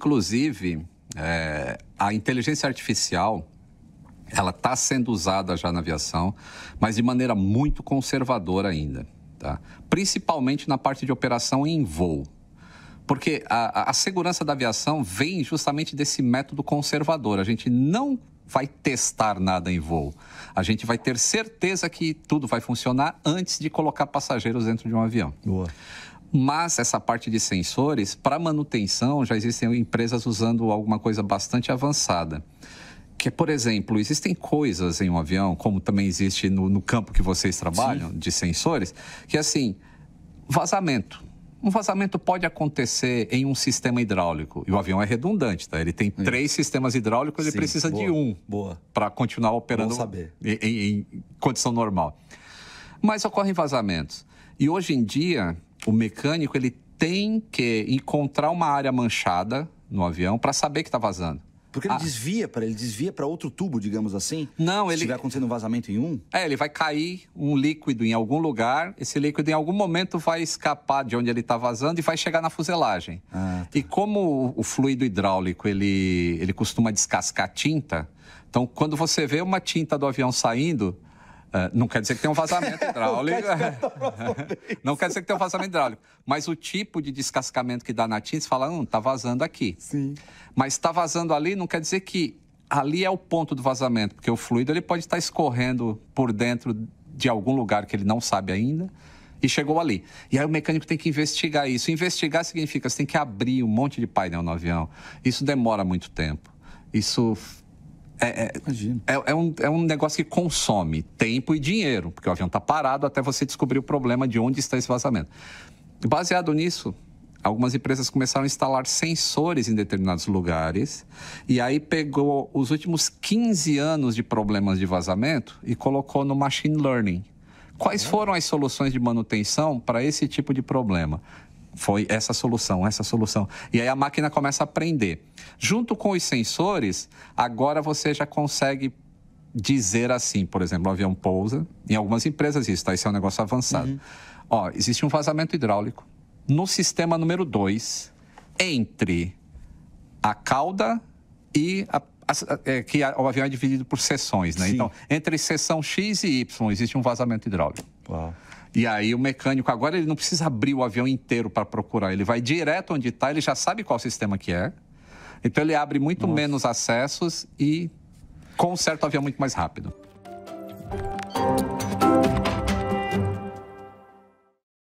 Inclusive, é, a inteligência artificial ela está sendo usada já na aviação, mas de maneira muito conservadora ainda, tá? principalmente na parte de operação em voo. Porque a, a segurança da aviação vem justamente desse método conservador. A gente não vai testar nada em voo. A gente vai ter certeza que tudo vai funcionar antes de colocar passageiros dentro de um avião. Boa. Mas essa parte de sensores, para manutenção, já existem empresas usando alguma coisa bastante avançada. Que, por exemplo, existem coisas em um avião, como também existe no, no campo que vocês trabalham, Sim. de sensores, que assim, vazamento. Um vazamento pode acontecer em um sistema hidráulico. E o avião é redundante, tá? Ele tem Sim. três sistemas hidráulicos, ele Sim, precisa boa, de um. Boa. Para continuar operando em, em, em condição normal. Mas ocorrem vazamentos. E hoje em dia, o mecânico ele tem que encontrar uma área manchada no avião para saber que está vazando. Porque ele ah. desvia para ele desvia para outro tubo, digamos assim. Não, se ele estiver acontecendo um vazamento em um. É, ele vai cair um líquido em algum lugar. Esse líquido em algum momento vai escapar de onde ele está vazando e vai chegar na fuselagem. Ah, tá. E como o fluido hidráulico ele ele costuma descascar tinta, então quando você vê uma tinta do avião saindo é, não quer dizer que tem um vazamento hidráulico. não quer dizer que tem um vazamento hidráulico. Mas o tipo de descascamento que dá na tinta, você fala, não, hum, está vazando aqui. Sim. Mas está vazando ali, não quer dizer que ali é o ponto do vazamento, porque o fluido ele pode estar escorrendo por dentro de algum lugar que ele não sabe ainda e chegou ali. E aí o mecânico tem que investigar isso. Investigar significa você tem que abrir um monte de painel no avião. Isso demora muito tempo. Isso é, é, é, é, um, é um negócio que consome tempo e dinheiro, porque o avião está parado até você descobrir o problema de onde está esse vazamento. Baseado nisso, algumas empresas começaram a instalar sensores em determinados lugares, e aí pegou os últimos 15 anos de problemas de vazamento e colocou no machine learning. Quais é? foram as soluções de manutenção para esse tipo de problema? foi essa solução, essa solução. E aí a máquina começa a aprender. Junto com os sensores, agora você já consegue dizer assim, por exemplo, o avião pousa, em algumas empresas isso, tá? Isso é um negócio avançado. Uhum. Ó, existe um vazamento hidráulico no sistema número 2, entre a cauda e a é, que o avião é dividido por seções, né? Sim. Então, entre seção X e Y existe um vazamento hidráulico. Uau. E aí o mecânico agora ele não precisa abrir o avião inteiro para procurar, ele vai direto onde está, ele já sabe qual sistema que é. Então ele abre muito Nossa. menos acessos e conserta o avião muito mais rápido.